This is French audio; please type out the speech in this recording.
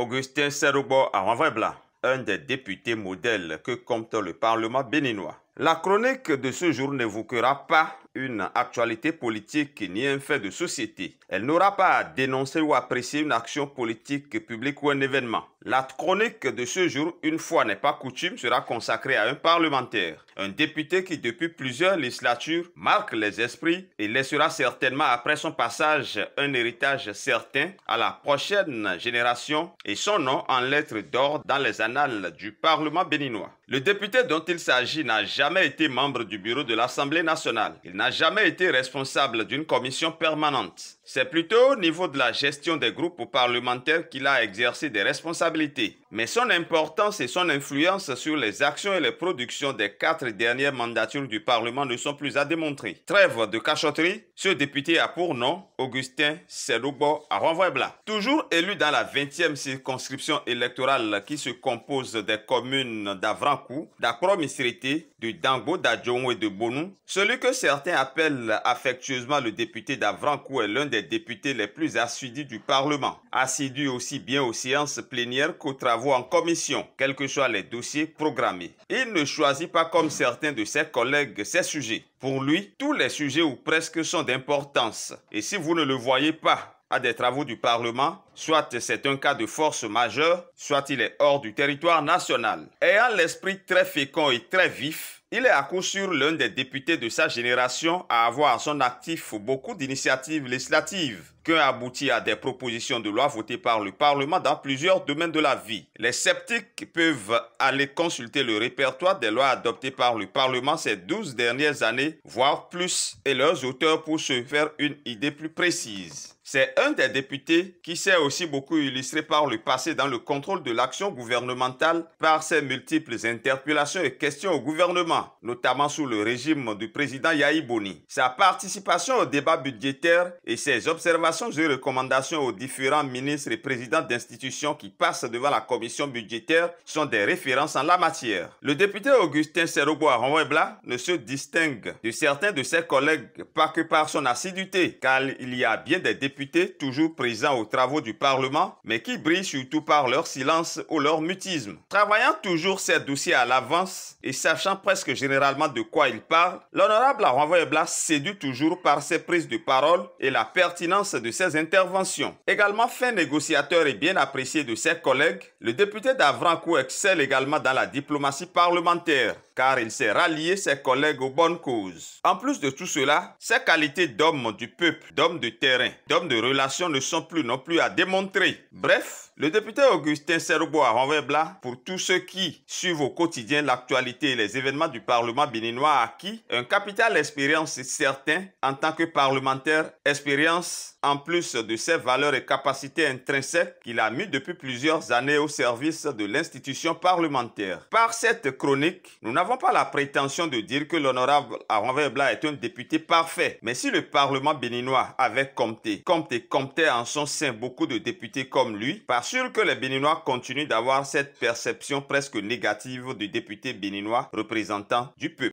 Augustin à blanc un des députés modèles que compte le Parlement béninois. La chronique de ce jour n'évoquera pas une actualité politique ni un fait de société. Elle n'aura pas à dénoncer ou apprécier une action politique publique ou un événement. La chronique de ce jour, une fois n'est pas coutume, sera consacrée à un parlementaire, un député qui depuis plusieurs législatures marque les esprits et laissera certainement après son passage un héritage certain à la prochaine génération et son nom en lettres d'or dans les annales du Parlement béninois. Le député dont il s'agit n'a jamais été membre du bureau de l'Assemblée nationale. Il n'a jamais été responsable d'une commission permanente. C'est plutôt au niveau de la gestion des groupes parlementaires qu'il a exercé des responsabilités mais son importance et son influence sur les actions et les productions des quatre dernières mandatures du Parlement ne sont plus à démontrer. Trêve de cachotterie, ce député a pour nom Augustin Serobo à renvoy Toujours élu dans la 20e circonscription électorale qui se compose des communes d'Avrancou, d'Acromistrité, de Dango, d'Adjongo et de Bonou, celui que certains appellent affectueusement le député d'Avrancou est l'un des députés les plus assidus du Parlement, assidu aussi bien aux séances plénières qu'aux travaux en commission, quels que soient les dossiers programmés. Il ne choisit pas comme certains de ses collègues ses sujets. Pour lui, tous les sujets ou presque sont d'importance. Et si vous ne le voyez pas à des travaux du Parlement, soit c'est un cas de force majeure, soit il est hors du territoire national. Ayant l'esprit très fécond et très vif, il est à coup sûr l'un des députés de sa génération à avoir en son actif beaucoup d'initiatives législatives qui ont abouti à des propositions de loi votées par le Parlement dans plusieurs domaines de la vie. Les sceptiques peuvent aller consulter le répertoire des lois adoptées par le Parlement ces 12 dernières années, voire plus, et leurs auteurs pour se faire une idée plus précise. C'est un des députés qui s'est aussi beaucoup illustré par le passé dans le contrôle de l'action gouvernementale par ses multiples interpellations et questions au gouvernement notamment sous le régime du président Yahi Boni. Sa participation au débat budgétaire et ses observations et recommandations aux différents ministres et présidents d'institutions qui passent devant la commission budgétaire sont des références en la matière. Le député Augustin Serobo Aronwebla ne se distingue de certains de ses collègues pas que par son assiduité, car il y a bien des députés toujours présents aux travaux du Parlement, mais qui brillent surtout par leur silence ou leur mutisme. Travaillant toujours ces dossiers à l'avance et sachant presque généralement de quoi il parle, l'honorable Aranvoye Blas séduit toujours par ses prises de parole et la pertinence de ses interventions. Également fin négociateur et bien apprécié de ses collègues, le député d'Avranches excelle également dans la diplomatie parlementaire car il s'est rallié ses collègues aux bonnes causes. En plus de tout cela, ses qualités d'homme du peuple, d'homme de terrain, d'homme de relations ne sont plus non plus à démontrer. Bref, le député Augustin à là pour tous ceux qui suivent au quotidien l'actualité et les événements du Parlement béninois acquis, un capital expérience certain en tant que parlementaire, expérience en plus de ses valeurs et capacités intrinsèques qu'il a mis depuis plusieurs années au service de l'institution parlementaire. Par cette chronique, nous n'avons pas la prétention de dire que l'honorable Aaron Blas est un député parfait, mais si le Parlement béninois avait compté, compté, compté en son sein beaucoup de députés comme lui, pas sûr que les Béninois continuent d'avoir cette perception presque négative du député béninois représentant du peuple.